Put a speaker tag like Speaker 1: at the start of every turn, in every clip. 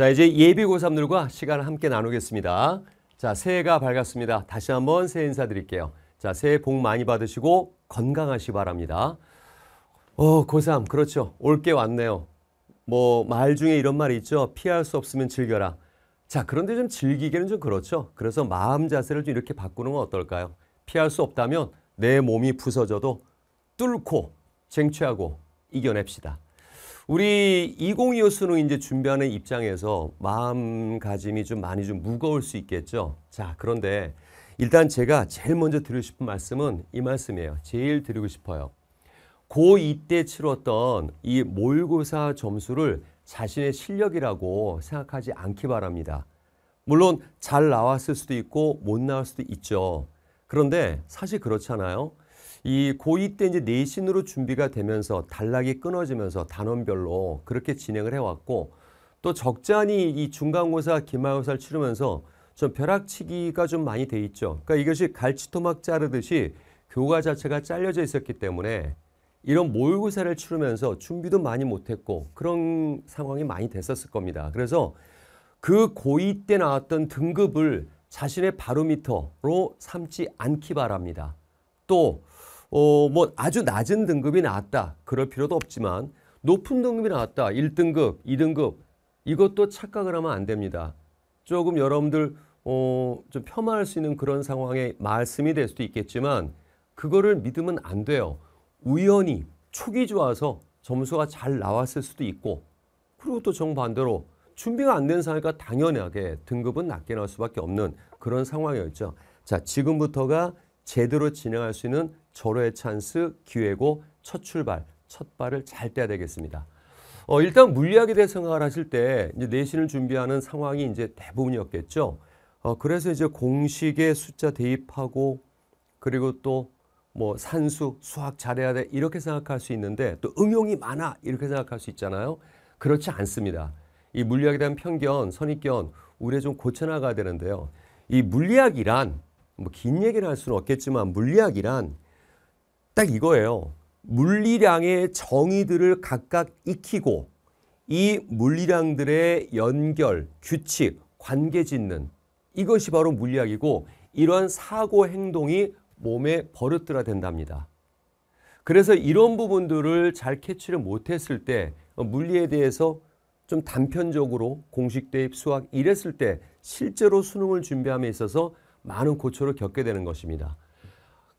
Speaker 1: 자, 이제 예비고3들과 시간을 함께 나누겠습니다. 자, 새해가 밝았습니다. 다시 한번 새해 인사드릴게요. 자, 새해 복 많이 받으시고 건강하시 바랍니다. 어, 고3, 그렇죠. 올 게 왔네요. 뭐, 말 중에 이런 말이 있죠. 피할 수 없으면 즐겨라. 자, 그런데 좀 즐기기는 좀 그렇죠. 그래서 마음 자세를 좀 이렇게 바꾸는 건 어떨까요? 피할 수 없다면 내 몸이 부서져도 뚫고 쟁취하고 이겨냅시다. 우리 2025 수능 이제 준비하는 입장에서 마음가짐이 좀 많이 좀 무거울 수 있겠죠. 자, 그런데 일단 제가 제일 먼저 드리고 싶은 말씀은 이 말씀이에요. 제일 드리고 싶어요. 고2 때 치렀던 이 모의고사 점수를 자신의 실력이라고 생각하지 않기 바랍니다. 물론 잘 나왔을 수도 있고 못 나올 수도 있죠. 그런데 사실 그렇잖아요. 이 고2 때 이제 내신으로 준비가 되면서 단락이 끊어지면서 단원별로 그렇게 진행을 해왔고 또 적잖이 이 중간고사, 기말고사를 치르면서 좀 벼락치기가 좀 많이 돼 있죠. 그러니까 이것이 갈치토막 자르듯이 교과 자체가 잘려져 있었기 때문에 이런 모의고사를 치르면서 준비도 많이 못했고 그런 상황이 많이 됐었을 겁니다. 그래서 그 고2 때 나왔던 등급을 자신의 바로미터로 삼지 않기 바랍니다. 또 어, 뭐 아주 낮은 등급이 나왔다. 그럴 필요도 없지만 높은 등급이 나왔다. 1등급, 2등급 이것도 착각을 하면 안 됩니다. 조금 여러분들 어, 좀 폄하할 수 있는 그런 상황의 말씀이 될 수도 있겠지만 그거를 믿으면 안 돼요. 우연히 촉이 좋아서 점수가 잘 나왔을 수도 있고 그리고 또 정반대로 준비가 안 된 상황이니까 당연하게 등급은 낮게 나올 수밖에 없는 그런 상황이었죠. 자, 지금부터가 제대로 진행할 수 있는 절호의 찬스, 기회고 첫 출발, 첫 발을 잘 떼야 되겠습니다. 어, 일단 물리학에 대해 생각을 하실 때 이제 내신을 준비하는 상황이 이제 대부분이었겠죠. 어, 그래서 이제 공식에 숫자 대입하고 그리고 또 뭐 산수, 수학 잘해야 돼 이렇게 생각할 수 있는데 또 응용이 많아 이렇게 생각할 수 있잖아요. 그렇지 않습니다. 이 물리학에 대한 편견, 선입견 우리 좀 고쳐나가야 되는데요. 이 물리학이란 뭐 긴 얘기를 할 수는 없겠지만 물리학이란 딱 이거예요. 물리량의 정의들을 각각 익히고 이 물리량들의 연결, 규칙, 관계 짓는 이것이 바로 물리학이고 이러한 사고 행동이 몸에 버릇들어 된답니다. 그래서 이런 부분들을 잘 캐치를 못했을 때 물리에 대해서 좀 단편적으로 공식 대입 수학 이랬을 때 실제로 수능을 준비함에 있어서 많은 고초를 겪게 되는 것입니다.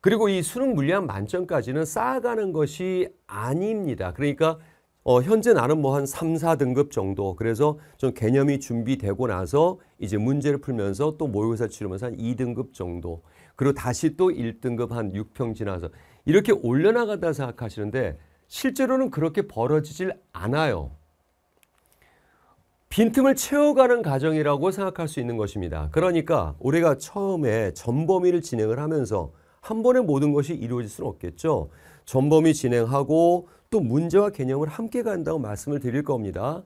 Speaker 1: 그리고 이 수능 물량 만점까지는 쌓아가는 것이 아닙니다. 그러니까 어, 현재 나는 뭐 한 3, 4등급 정도 그래서 좀 개념이 준비되고 나서 이제 문제를 풀면서 또 모의고사 치르면서 한 2등급 정도 그리고 다시 또 1등급 한 6평 지나서 이렇게 올려나간다 생각하시는데 실제로는 그렇게 벌어지질 않아요. 빈틈을 채워가는 과정이라고 생각할 수 있는 것입니다. 그러니까 우리가 처음에 전범위를 진행을 하면서 한 번에 모든 것이 이루어질 수는 없겠죠. 전범위 진행하고 또 문제와 개념을 함께 간다고 말씀을 드릴 겁니다.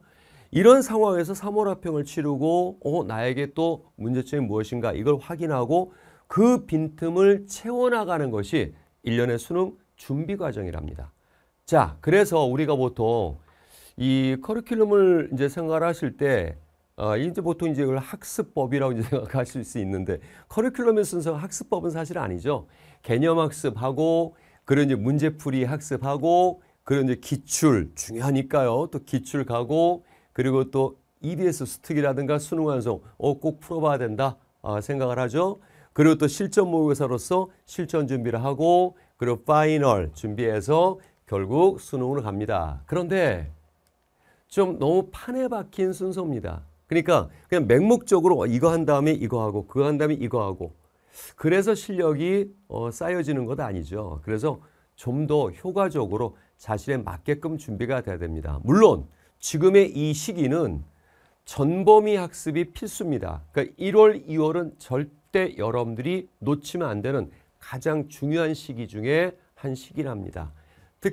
Speaker 1: 이런 상황에서 3월 합평을 치르고 어, 나에게 또 문제점이 무엇인가 이걸 확인하고 그 빈틈을 채워나가는 것이 일련의 수능 준비 과정이랍니다. 자, 그래서 우리가 보통 이 커리큘럼을 이제 생각하실 때 어, 이제 보통 이제 이걸 학습법이라고 이제 생각하실 수 있는데 커리큘럼의 순서 학습법은 사실 아니죠. 개념 학습하고 그런 이제 문제풀이 학습하고 그런 이제 기출 중요하니까요. 또 기출 가고 그리고 또 EBS 수특이라든가 수능 완성 어, 꼭 풀어봐야 된다 아, 생각을 하죠. 그리고 또 실전 모의고사로서 실전 준비를 하고 그리고 파이널 준비해서 결국 수능으로 갑니다. 그런데 좀 너무 판에 박힌 순서입니다. 그러니까 그냥 맹목적으로 이거 한 다음에 이거 하고 그거 한 다음에 이거 하고 그래서 실력이 어, 쌓여지는 것 아니죠. 그래서 좀 더 효과적으로 자신에 맞게끔 준비가 돼야 됩니다. 물론 지금의 이 시기는 전범위 학습이 필수입니다. 그러니까 1월, 2월은 절대 여러분들이 놓치면 안 되는 가장 중요한 시기 중에 한 시기랍니다.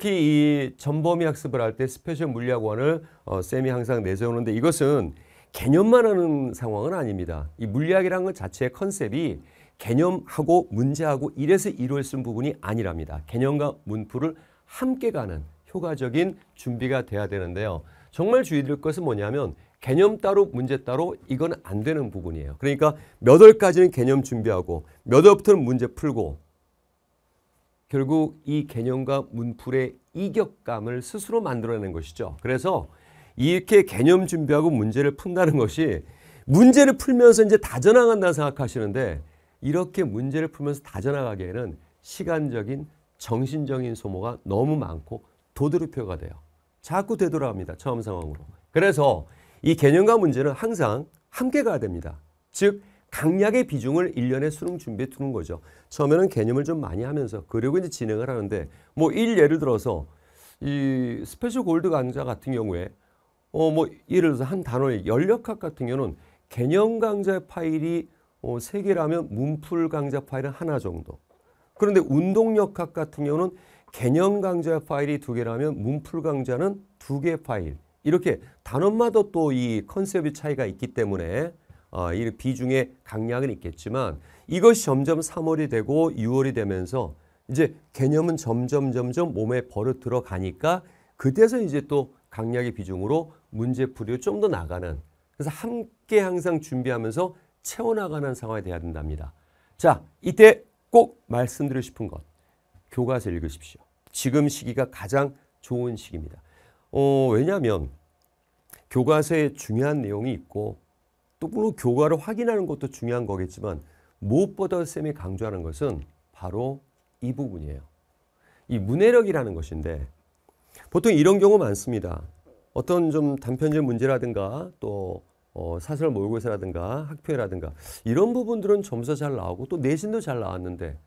Speaker 1: 특히 이 전범위 학습을 할 때 스페셜 물리학원을 어, 쌤이 항상 내세우는데 이것은 개념만 하는 상황은 아닙니다. 이 물리학이라는 것 자체의 컨셉이 개념하고 문제하고 이래서 이루어진 수 부분이 아니랍니다. 개념과 문풀을 함께 가는 효과적인 준비가 돼야 되는데요. 정말 주의드릴 것은 뭐냐면 개념 따로 문제 따로 이건 안 되는 부분이에요. 그러니까 몇 월까지는 개념 준비하고 몇 월부터는 문제 풀고 결국 이 개념과 문풀의 이격감을 스스로 만들어내는 것이죠. 그래서 이렇게 개념 준비하고 문제를 푼다는 것이 문제를 풀면서 이제 다전항한다 생각하시는데 이렇게 문제를 풀면서 다져나가기에는 시간적인 정신적인 소모가 너무 많고 도드루표가 돼요. 자꾸 되돌아옵니다. 처음 상황으로. 그래서 이 개념과 문제는 항상 함께 가야 됩니다. 즉 강약의 비중을 1년에 수능 준비에 두는 거죠. 처음에는 개념을 좀 많이 하면서 그리고 이제 진행을 하는데 뭐일 예를 들어서 이 스페셜 골드 강좌 같은 경우에 어 뭐 예를 들어서 한 단어의 연력학 같은 경우는 개념 강좌 파일이 어, 세 개라면 문풀 강좌 파일은 하나 정도. 그런데 운동역학 같은 경우는 개념 강좌 파일이 두 개라면 문풀 강좌는 두 개 파일. 이렇게 단원마다 또 이 컨셉의 차이가 있기 때문에 어, 이 비중의 강약은 있겠지만 이것이 점점 3월이 되고 6월이 되면서 이제 개념은 점점 점점 몸에 버릇 들어가니까 그때서 이제 또 강약의 비중으로 문제풀이로 좀더 나가는 그래서 함께 항상 준비하면서 채워나가는 상황이 돼야 된답니다. 자, 이때 꼭 말씀드리고 싶은 것. 교과서 읽으십시오. 지금 시기가 가장 좋은 시기입니다. 어, 왜냐하면 교과서에 중요한 내용이 있고 또 물론 뭐 교과를 확인하는 것도 중요한 거겠지만 무엇보다 쌤이 강조하는 것은 바로 이 부분이에요. 이 문해력이라는 것인데 보통 이런 경우 많습니다. 어떤 좀 단편적 문제라든가 또 어, 사설 모의고사라든가 학교회라든가 이런 부분들은 점수가 잘 나오고 또 내신도 잘 나왔는데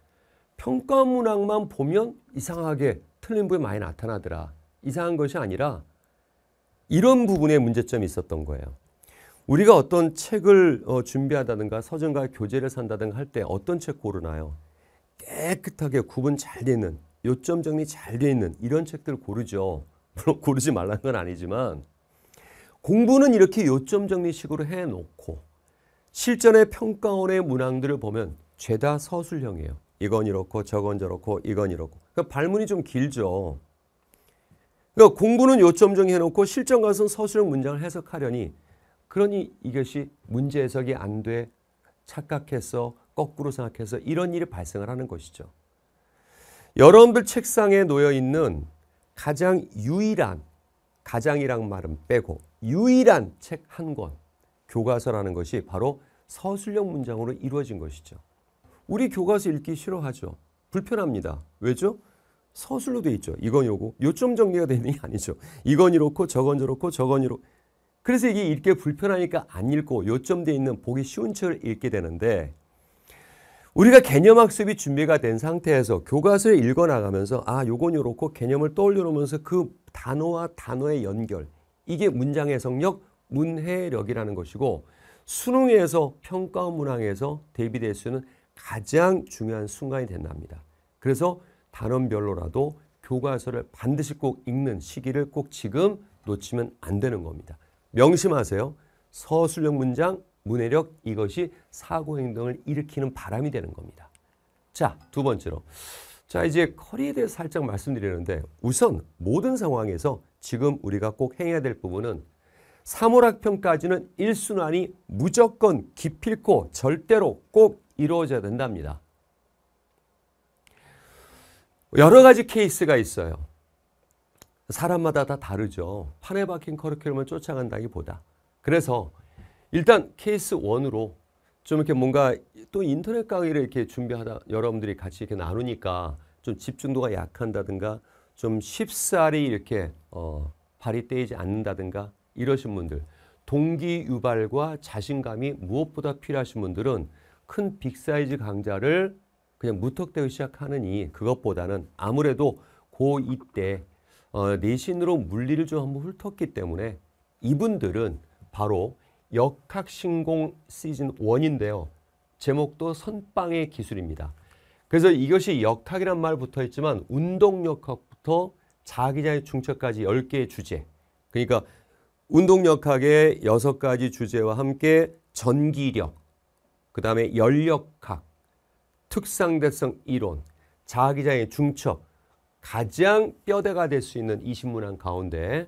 Speaker 1: 평가 문항만 보면 이상하게 틀린 부분이 많이 나타나더라. 이상한 것이 아니라 이런 부분에 문제점이 있었던 거예요. 우리가 어떤 책을 어, 준비하다든가 서점과 교재를 산다든가 할 때 어떤 책 고르나요? 깨끗하게 구분 잘 되는 요점 정리 잘 되어 있는 이런 책들을 고르죠. 물론 고르지 말라는 건 아니지만
Speaker 2: 공부는 이렇게
Speaker 1: 요점 정리식으로 해놓고 실전의 평가원의 문항들을 보면 죄다 서술형이에요. 이건 이렇고 저건 저렇고 이건 이렇고. 그러니까 발문이 좀 길죠. 그러니까 공부는 요점 정리해놓고 실전 가서는 서술형 문장을 해석하려니 그러니 이것이 문제 해석이 안 돼 착각해서 거꾸로 생각해서 이런 일이 발생을 하는 것이죠. 여러분들 책상에 놓여 있는 가장 유일한 가장이란 말은 빼고 유일한 책 한 권, 교과서라는 것이 바로 서술형 문장으로 이루어진 것이죠. 우리 교과서 읽기 싫어하죠. 불편합니다. 왜죠? 서술로 돼 있죠. 이건 요거. 요점 정리가 되는 게 아니죠. 이건 이렇고 저건 저렇고 저건 이렇고. 그래서 이게 읽기 불편하니까 안 읽고 요점 돼 있는 보기 쉬운 책을 읽게 되는데 우리가 개념 학습이 준비가 된 상태에서 교과서에 읽어 나가면서 아 요건 요렇고 개념을 떠올려 놓으면서 그 단어와 단어의 연결 이게 문장 해석력 문해력이라는 것이고 수능에서 평가 문항에서 대비될 수 있는 가장 중요한 순간이 된답니다. 그래서 단원별로라도 교과서를 반드시 꼭 읽는 시기를 꼭 지금 놓치면 안 되는 겁니다. 명심하세요. 서술형 문장, 문해력 이것이 사고 행동을 일으키는 바람이 되는 겁니다. 자, 두 번째로 자, 이제 커리에 대해서 살짝 말씀드리는데 우선 모든 상황에서 지금 우리가 꼭 행해야 될 부분은 3월학평까지는 1순환이 무조건 기필코 절대로 꼭 이루어져야 된답니다. 여러 가지 케이스가 있어요. 사람마다 다 다르죠. 판에 박힌 커리큘럼을 쫓아간다기보다. 그래서 일단 케이스 1으로 좀 이렇게 뭔가 또 인터넷 강의를 이렇게 준비하다 여러분들이 같이 이렇게 나누니까 좀 집중도가 약한다든가 좀 쉽사리 이렇게 어, 발이 떼이지 않는다든가 이러신 분들 동기 유발과 자신감이 무엇보다 필요하신 분들은 큰 빅사이즈 강좌를 그냥 무턱대고 시작하느니 그것보다는 아무래도 고2 때 어, 내신으로 물리를 좀 한번 훑었기 때문에 이분들은 바로 역학신공 시즌 1인데요. 제목도 선빵의 기술입니다. 그래서 이것이 역학이란 말 붙어 있지만 운동역학부터 자기자의 중첩까지 10개의 주제 그러니까 운동역학의 6가지 주제와 함께 전기력, 그 다음에 연력학, 특상대성 이론, 자기자의 중첩, 가장 뼈대가 될 수 있는 이 신문학 가운데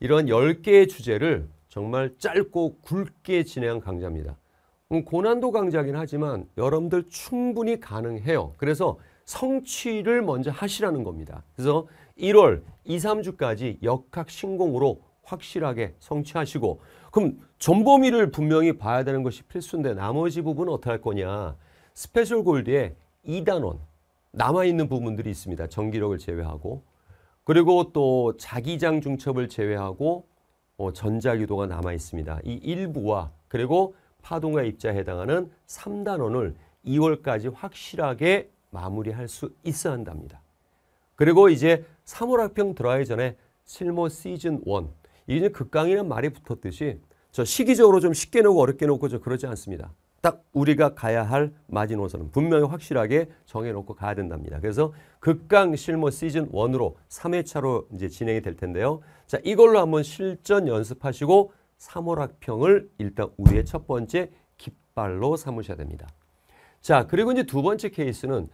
Speaker 1: 이런 10개의 주제를 정말 짧고 굵게 진행한 강좌입니다. 음, 고난도 강좌긴 하지만 여러분들 충분히 가능해요. 그래서 성취를 먼저 하시라는 겁니다. 그래서 1월 2, 3주까지 역학 신공으로 확실하게 성취하시고 그럼 전범위를 분명히 봐야 되는 것이 필수인데 나머지 부분은 어떻게 할 거냐. 스페셜 골드에 2단원 남아있는 부분들이 있습니다. 전기력을 제외하고 그리고 또 자기장 중첩을 제외하고 어, 전자유도가 남아 있습니다. 이 일부와 그리고 파동과 입자에 해당하는 3단원을 2월까지 확실하게 마무리할 수 있어야 한답니다. 그리고 이제 3월 학평 들어가기 전에 실무 시즌 1 이게 극강이라는 말이 붙었듯이 저 시기적으로 좀 쉽게 놓고 어렵게 놓고 저 그러지 않습니다. 딱 우리가 가야 할 마지노선은 분명히 확실하게 정해놓고 가야 된답니다. 그래서 극강 실무 시즌 1으로 3회차로 이제 진행이 될 텐데요. 자, 이걸로 한번 실전 연습하시고 3월 학평을 일단 우리의 첫 번째 깃발로 삼으셔야 됩니다. 자, 그리고 이제 두 번째 케이스는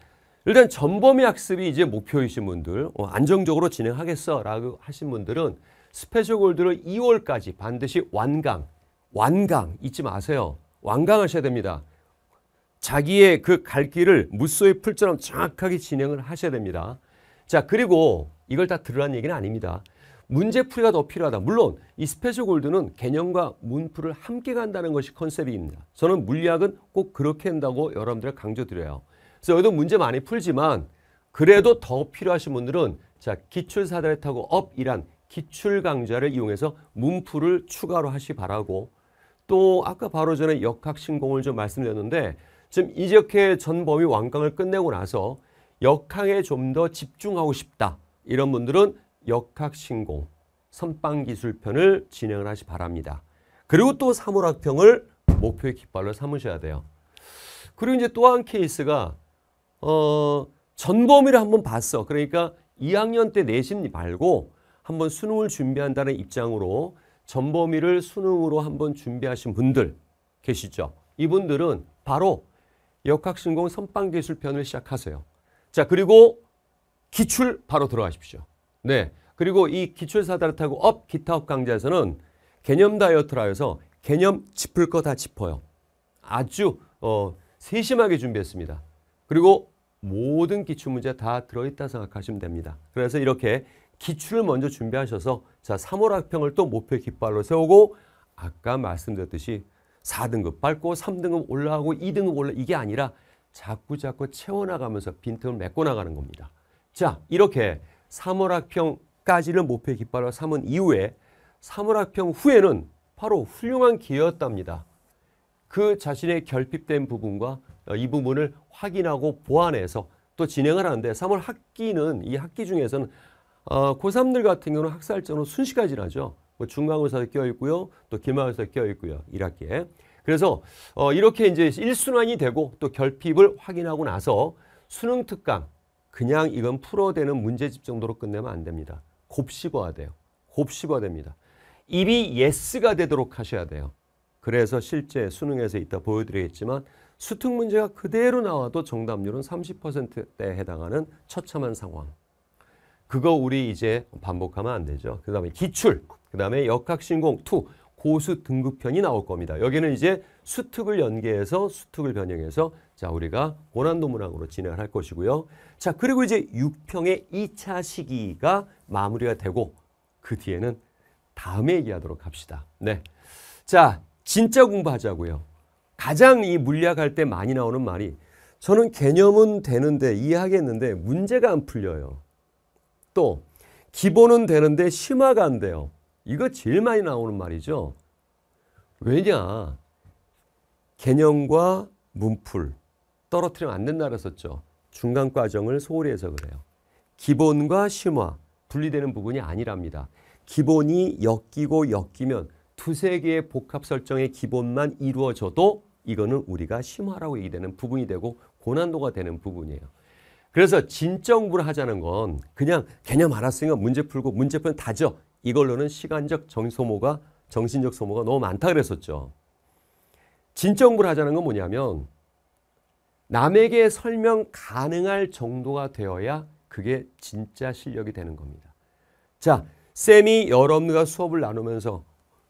Speaker 1: 일단 전범위 학습이 이제 목표이신 분들, 어, 안정적으로 진행하겠어라고 하신 분들은 스페셜 골드를 2월까지 반드시 완강, 완강 잊지 마세요. 완강하셔야 됩니다. 자기의 그 갈 길을 무쏘의 풀처럼 정확하게 진행을 하셔야 됩니다. 자 그리고 이걸 다 들으라는 얘기는 아닙니다. 문제풀이가 더 필요하다. 물론 이 스페셜 골드는 개념과 문풀을 함께 간다는 것이 컨셉입니다. 저는 물리학은 꼭 그렇게 한다고 여러분들에 강조드려요. 그래서 여기도 문제 많이 풀지만 그래도 더 필요하신 분들은 자 기출사다를 타고 업이란 기출강좌를 이용해서 문풀을 추가로 하시 바라고 또 아까 바로 전에 역학신공을 좀 말씀드렸는데 지금 이적해 전범위 완강을 끝내고 나서 역학에좀 더 집중하고 싶다. 이런 분들은 역학신공, 선빵기술편을 진행을 하시 바랍니다. 그리고 또 사물학평을 목표의 깃발로 삼으셔야 돼요. 그리고 이제 또 한 케이스가 어, 전범위를 한번 봤어. 그러니까 2학년 때 내신 말고 한번 수능을 준비한다는 입장으로 전범위를 수능으로 한번 준비하신 분들 계시죠? 이분들은 바로 역학신공 선방기술편을 시작하세요. 자, 그리고 기출 바로 들어가십시오. 네. 그리고 이기출사다를타고 업, 기타업 강좌에서는 개념 다이어트라 해서 개념 짚을 거 다 짚어요. 아주 어, 세심하게 준비했습니다. 그리고 모든 기출 문제 다 들어있다 생각하시면 됩니다. 그래서 이렇게 기출을 먼저 준비하셔서 자, 3월 학평을 또 목표 깃발로 세우고 아까 말씀드렸듯이 4등급 밟고 3등급 올라가고 2등급 올라 이게 아니라 자꾸 자꾸 채워나가면서 빈틈을 메꿔 나가는 겁니다. 자, 이렇게 3월 학평까지를 목표 깃발로 삼은 이후에 3월 학평 후에는 바로 훌륭한 기회였답니다. 그 자신의 결핍된 부분과 어, 이 부분을 확인하고 보완해서 또 진행을 하는데 3월 학기는 이 학기 중에서는 어, 고3들 같은 경우는 학살전은 순식간 지나죠. 뭐 중간고사도 껴있고요. 또 기말고사도 껴있고요. 1학기에. 그래서 어, 이렇게 이제 1순환이 되고 또 결핍을 확인하고 나서 수능 특강 그냥 이건 풀어되는 문제집 정도로 끝내면 안 됩니다. 곱씹어야 돼요. 곱씹어야 됩니다. 입이 예스가 되도록 하셔야 돼요. 그래서 실제 수능에서 이따 보여드리겠지만 수특 문제가 그대로 나와도 정답률은 30%대에 해당하는 처참한 상황. 그거 우리 이제 반복하면 안 되죠. 그 다음에 기출, 그 다음에 역학신공 2, 고수 등급편이 나올 겁니다. 여기는 이제 수특을 연계해서 수특을 변형해서 자 우리가 고난도 문학으로 진행을 할 것이고요. 자 그리고 이제 6평의 2차 시기가 마무리가 되고 그 뒤에는 다음에 얘기하도록 합시다. 네, 자 진짜 공부하자고요. 가장 이 물리학할 때 많이 나오는 말이 저는 개념은 되는데 이해하겠는데 문제가 안 풀려요. 또 기본은 되는데 심화가 안 돼요. 이거 제일 많이 나오는 말이죠. 왜냐? 개념과 문풀 떨어뜨리면 안 된다 그랬었죠. 중간 과정을 소홀히 해서 그래요. 기본과 심화 분리되는 부분이 아니랍니다. 기본이 엮이고 엮이면 두세 개의 복합 설정의 기본만 이루어져도 이거는 우리가 심화라고 얘기되는 부분이 되고 고난도가 되는 부분이에요. 그래서 진정 공부를 하자는 건 그냥 개념 알았으니까 문제 풀고 문제 풀면 다죠. 이걸로는 시간적 정소모가 정신적 소모가 너무 많다 그랬었죠. 진정 공부를 하자는 건 뭐냐면 남에게 설명 가능할 정도가 되어야 그게 진짜 실력이 되는 겁니다. 자, 쌤이 여러분과 수업을 나누면서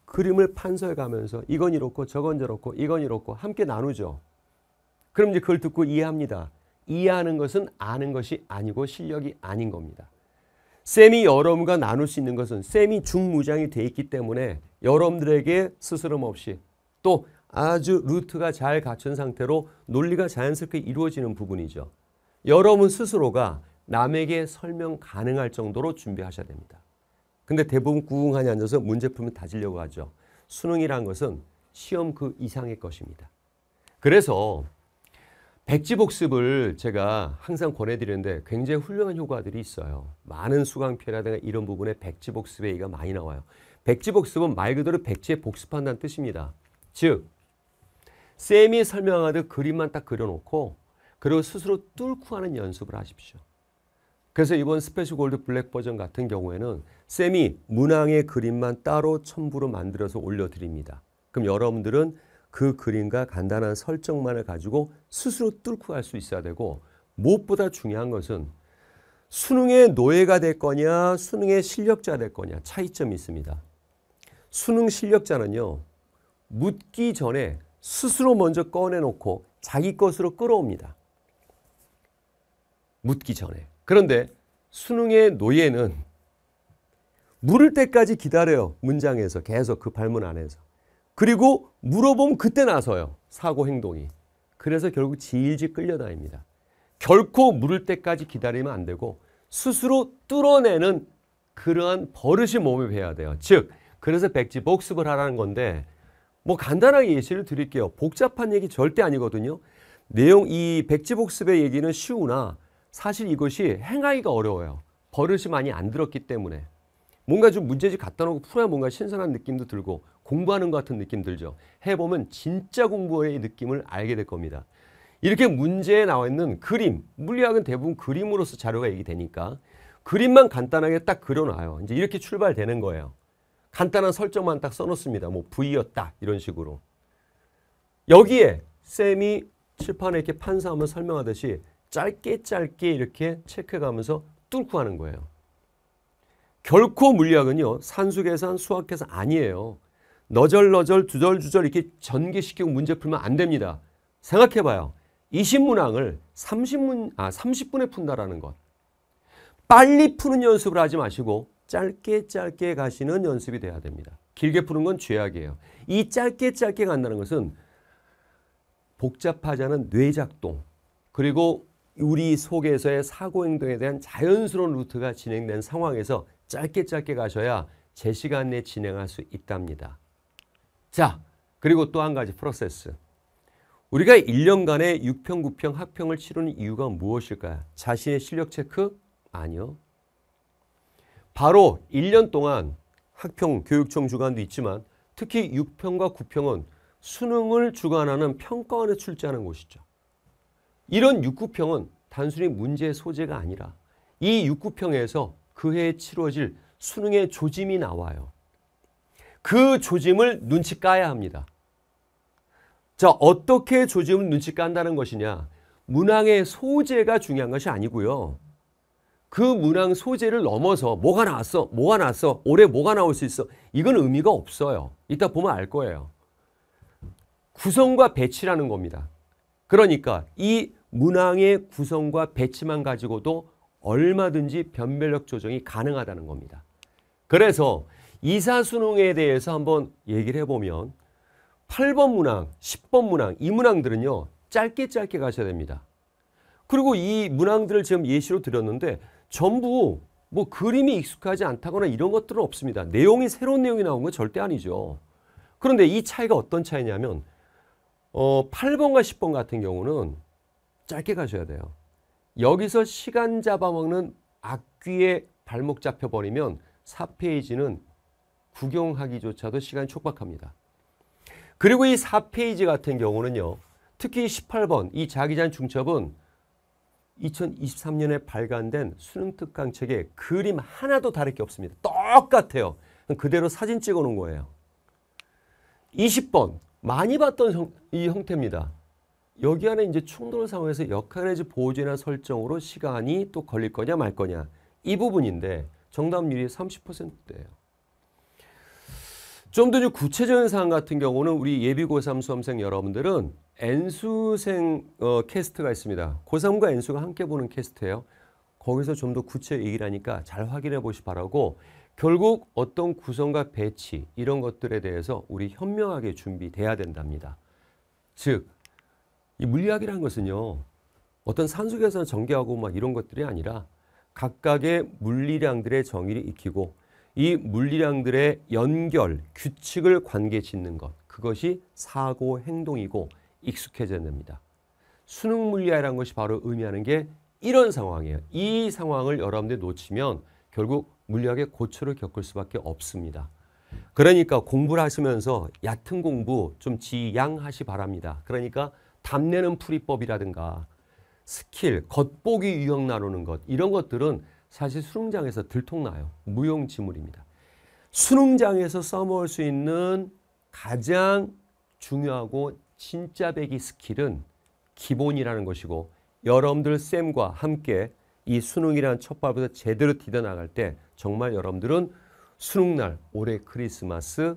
Speaker 1: 그림을 판서해가면서 이건 이렇고 저건 저렇고 이건 이렇고 함께 나누죠. 그럼 이제 그걸 듣고 이해합니다. 이해하는 것은 아는 것이 아니고 실력이 아닌 겁니다. 쌤이 여러분과 나눌 수 있는 것은 쌤이 중무장이 돼 있기 때문에 여러분들에게 스스럼 없이 또 아주 루트가 잘 갖춘 상태로 논리가 자연스럽게 이루어지는 부분이죠. 여러분 스스로가 남에게 설명 가능할 정도로 준비하셔야 됩니다. 근데 대부분 구웅하니 앉아서 문제품을 다지려고 하죠. 수능이란 것은 시험 그 이상의 것입니다. 그래서 백지 복습을 제가 항상 권해드리는데 굉장히 훌륭한 효과들이 있어요. 많은 수강표라든가 이런 부분에 백지 복습의 얘기가 많이 나와요. 백지 복습은 말 그대로 백지에 복습한다는 뜻입니다. 즉, 쌤이 설명하듯 그림만 딱 그려놓고 그리고 스스로 뚫고 하는 연습을 하십시오. 그래서 이번 스페셜 골드 블랙 버전 같은 경우에는 쌤이 문항의 그림만 따로 첨부로 만들어서 올려드립니다. 그럼 여러분들은 그 그림과 간단한 설정만을 가지고 스스로 뚫고 갈 수 있어야 되고 무엇보다 중요한 것은 수능의 노예가 될 거냐 수능의 실력자될 거냐 차이점이 있습니다. 수능 실력자는요. 묻기 전에 스스로 먼저 꺼내놓고 자기 것으로 끌어옵니다. 묻기 전에. 그런데 수능의 노예는 물을 때까지 기다려요. 문장에서 계속 그 발문 안에서. 그리고 물어보면 그때 나서요. 사고 행동이. 그래서 결국 질질 끌려다닙니다. 결코 물을 때까지 기다리면 안 되고 스스로 뚫어내는 그러한 버릇이 몸에 배야 돼요. 즉, 그래서 백지 복습을 하라는 건데 뭐 간단하게 예시를 드릴게요. 복잡한 얘기 절대 아니거든요. 내용 이 백지 복습의 얘기는 쉬우나 사실 이것이 행하기가 어려워요. 버릇이 많이 안 들었기 때문에. 뭔가 좀 문제집 갖다 놓고 풀어야 뭔가 신선한 느낌도 들고 공부하는 것 같은 느낌 들죠. 해보면 진짜 공부의 느낌을 알게 될 겁니다. 이렇게 문제에 나와 있는 그림, 물리학은 대부분 그림으로서 자료가 얘기되니까 그림만 간단하게 딱 그려놔요. 이제 이렇게 출발되는 거예요. 간단한 설정만 딱 써놓습니다. 뭐 V였다 이런 식으로. 여기에 쌤이 칠판에 이렇게 판사하면 설명하듯이 짧게 짧게 이렇게 체크해가면서 뚫고 하는 거예요. 결코 물리학은요. 산수 계산, 수학 계산 아니에요. 너절너절 두절두절 이렇게 전개시키고 문제 풀면 안 됩니다. 생각해봐요. 20문항을 30문, 아, 30분에 푼다라는 것. 빨리 푸는 연습을 하지 마시고 짧게 짧게 가시는 연습이 돼야 됩니다. 길게 푸는 건 죄악이에요. 이 짧게 짧게 간다는 것은 복잡하지 않 뇌작동 그리고 우리 속에서의 사고행동에 대한 자연스러운 루트가 진행된 상황에서 짧게 짧게 가셔야 제 시간 내에 진행할 수 있답니다. 자, 그리고 또 한 가지 프로세스. 우리가 1년간의 6평, 9평, 학평을 치르는 이유가 무엇일까요? 자신의 실력 체크? 아니요. 바로 1년 동안 학평 교육청 주관도 있지만 특히 6평과 9평은 수능을 주관하는 평가원에 출제하는 곳이죠. 이런 6, 9평은 단순히 문제의 소재가 아니라 이 6, 9평에서 그 해에 치러질 수능의 조짐이 나와요. 그 조짐을 눈치 까야 합니다. 자, 어떻게 조짐을 눈치 깐다는 것이냐? 문항의 소재가 중요한 것이 아니고요. 그 문항 소재를 넘어서 뭐가 나왔어? 뭐가 나왔어? 올해 뭐가 나올 수 있어? 이건 의미가 없어요. 이따 보면 알 거예요. 구성과 배치라는 겁니다. 그러니까 이 문항의 구성과 배치만 가지고도 얼마든지 변별력 조정이 가능하다는 겁니다. 그래서 이사수능에 대해서 한번 얘기를 해보면 8번 문항, 10번 문항 이 문항들은요. 짧게 짧게 가셔야 됩니다. 그리고 이 문항들을 지금 예시로 드렸는데 전부 뭐 그림이 익숙하지 않다거나 이런 것들은 없습니다. 내용이 새로운 내용이 나온 건 절대 아니죠. 그런데 이 차이가 어떤 차이냐면 어, 8번과 10번 같은 경우는 짧게 가셔야 돼요. 여기서 시간 잡아먹는 악귀에 발목 잡혀버리면 4페이지는 구경하기조차도 시간 촉박합니다. 그리고 이 4페이지 같은 경우는요. 특히 18번 이 자기잔 중첩은 2023년에 발간된 수능 특강 책에 그림 하나도 다를 게 없습니다. 똑같아요. 그대로 사진 찍어 놓은 거예요. 20번 많이 봤던 이 형태입니다. 여기 안에 이제 충돌 상황에서 역할의 보호제나 설정으로 시간이 또 걸릴 거냐 말 거냐 이 부분인데 정답률이 30%대예요. 좀더 구체적인 사항 같은 경우는 우리 예비 고3 수험생 여러분들은 N수생 어, 캐스트가 있습니다. 고3과 N수가 함께 보는 캐스트예요. 거기서 좀 더 구체 얘기를 하니까 잘 확인해 보시 바라고 결국 어떤 구성과 배치 이런 것들에 대해서 우리 현명하게 준비돼야 된답니다. 즉이 물리학이라는 것은요. 어떤 산속에서 전개하고 막 이런 것들이 아니라 각각의 물리량들의 정의를 익히고 이 물리량들의 연결, 규칙을 관계 짓는 것. 그것이 사고 행동이고 익숙해져야 됩니다. 수능 물리학이라는 것이 바로 의미하는 게 이런 상황이에요. 이 상황을 여러분들이 놓치면 결국 물리학의 고초를 겪을 수밖에 없습니다. 그러니까 공부를 하시면서 얕은 공부 좀 지양하시 바랍니다. 그러니까 담내는 풀이법이라든가 스킬, 겉보기 유형 나누는 것 이런 것들은 사실 수능장에서 들통나요. 무용지물입니다. 수능장에서 써먹을 수 있는 가장 중요하고 진짜 배기 스킬은 기본이라는 것이고 여러분들 쌤과 함께 이 수능이라는 첫발부터 제대로 뛰어나갈 때 정말 여러분들은 수능날 올해 크리스마스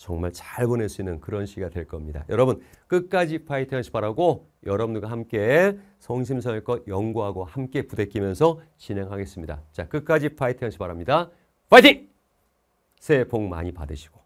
Speaker 1: 정말 잘 보낼 수 있는 그런 시가 기될 겁니다. 여러분 끝까지 파이팅 하시 바라고 여러분들과 함께 성심성의껏 연구하고 함께 부대끼면서 진행하겠습니다. 자 끝까지 파이팅 하시 바랍니다. 파이팅! 새해 복 많이 받으시고